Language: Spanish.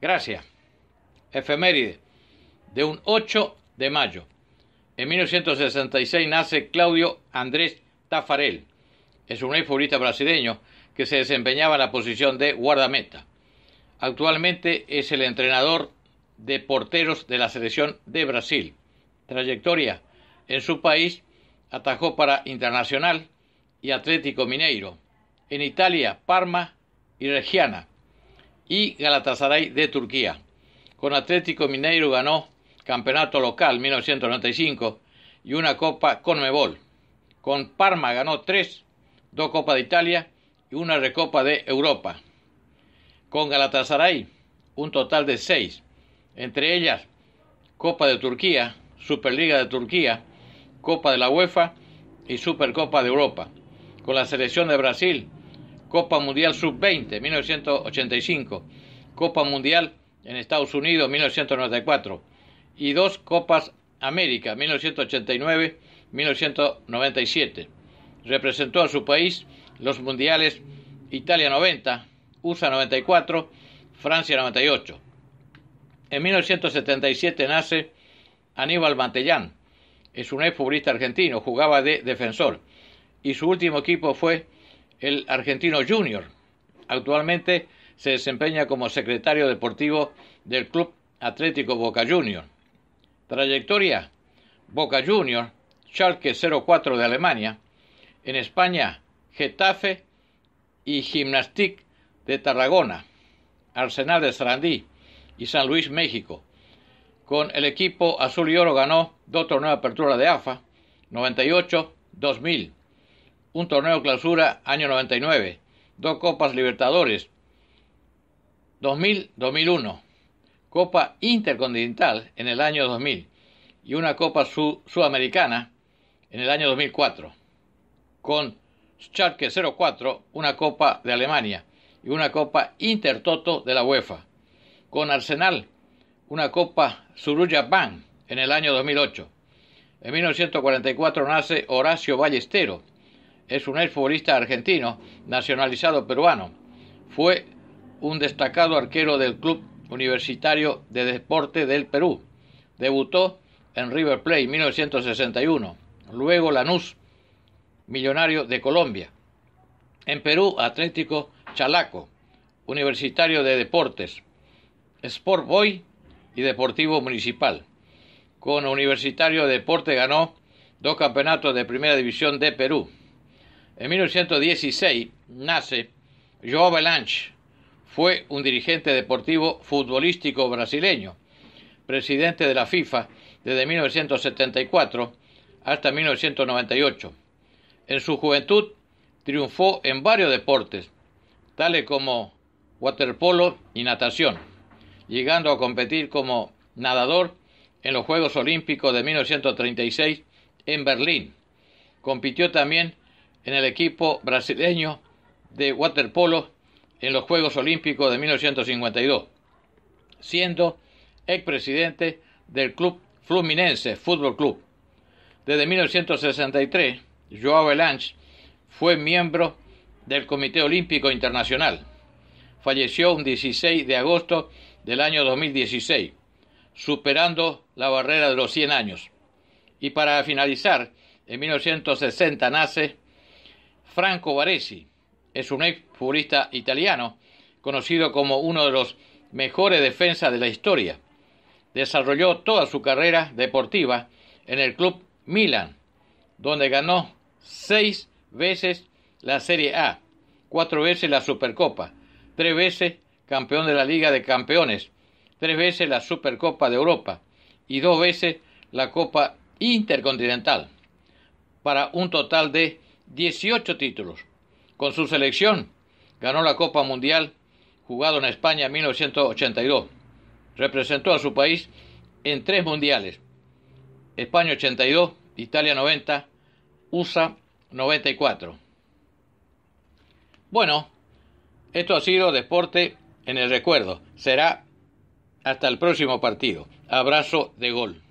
Gracias. Efeméride. De un 8 de mayo. En 1966 nace Claudio Andrés Tafarel. Es un futbolista brasileño que se desempeñaba en la posición de guardameta. Actualmente es el entrenador de porteros de la selección de Brasil. Trayectoria. En su país atajó para Internacional y Atlético Mineiro. En Italia, Parma y Reggiana y Galatasaray de Turquía. Con Atlético Mineiro ganó campeonato local 1995 y una Copa Conmebol. Con Parma ganó tres, dos Copas de Italia y una Recopa de Europa. Con Galatasaray, un total de seis, entre ellas Copa de Turquía, Superliga de Turquía, Copa de la UEFA y Supercopa de Europa. Con la selección de Brasil, Copa Mundial Sub-20, 1985, Copa Mundial en Estados Unidos, 1994, y dos Copas América, 1989-1997. Representó a su país los mundiales Italia 90, USA 94, Francia 98. En 1977 nace Aníbal Mantellán. Es un ex futbolista argentino, jugaba de defensor y su último equipo fue el argentino junior. Actualmente se desempeña como secretario deportivo del Club Atlético Boca Junior. Trayectoria: Boca Junior, Schalke 04 de Alemania, en España, Getafe y Gimnastic de Tarragona, Arsenal de Sarandí y San Luis, México. Con el equipo azul y oro ganó dos torneos de apertura de AFA, 98-2000 un torneo clausura año 99, dos Copas Libertadores 2000-2001, Copa Intercontinental en el año 2000 y una Copa Sudamericana en el año 2004, con Schalke 04 una Copa de Alemania y una Copa Intertoto de la UEFA, con Arsenal una Copa Suruya Bank en el año 2008. En 1944 nace Horacio Ballestero, es un exfutbolista argentino, nacionalizado peruano. Fue un destacado arquero del Club Universitario de Deporte del Perú. Debutó en River Plate 1961, luego Lanús, Millonario de Colombia. En Perú, Atlético Chalaco, Universitario de Deportes, Sport Boy y Deportivo Municipal. Con Universitario de Deporte ganó dos campeonatos de Primera División de Perú. En 1916 nace João Belange, fue un dirigente deportivo futbolístico brasileño, presidente de la FIFA desde 1974 hasta 1998. En su juventud triunfó en varios deportes, tales como waterpolo y natación, llegando a competir como nadador en los Juegos Olímpicos de 1936 en Berlín. Compitió también en el equipo brasileño de waterpolo en los Juegos Olímpicos de 1952, siendo expresidente del Club Fluminense Fútbol Club. Desde 1963, Joao Belange fue miembro del Comité Olímpico Internacional. Falleció un 16 de agosto del año 2016, superando la barrera de los 100 años. Y para finalizar, en 1960 nace Franco Baresi. Es un ex futbolista italiano, conocido como uno de los mejores defensas de la historia. Desarrolló toda su carrera deportiva en el club Milan, donde ganó seis veces la Serie A, cuatro veces la Supercopa, tres veces campeón de la Liga de Campeones, tres veces la Supercopa de Europa y dos veces la Copa Intercontinental, para un total de 18 títulos. Con su selección ganó la Copa Mundial jugado en España en 1982. Representó a su país en tres mundiales. España 82, Italia 90, USA 94. Bueno, esto ha sido Deporte en el Recuerdo. Será hasta el próximo partido. Abrazo de gol.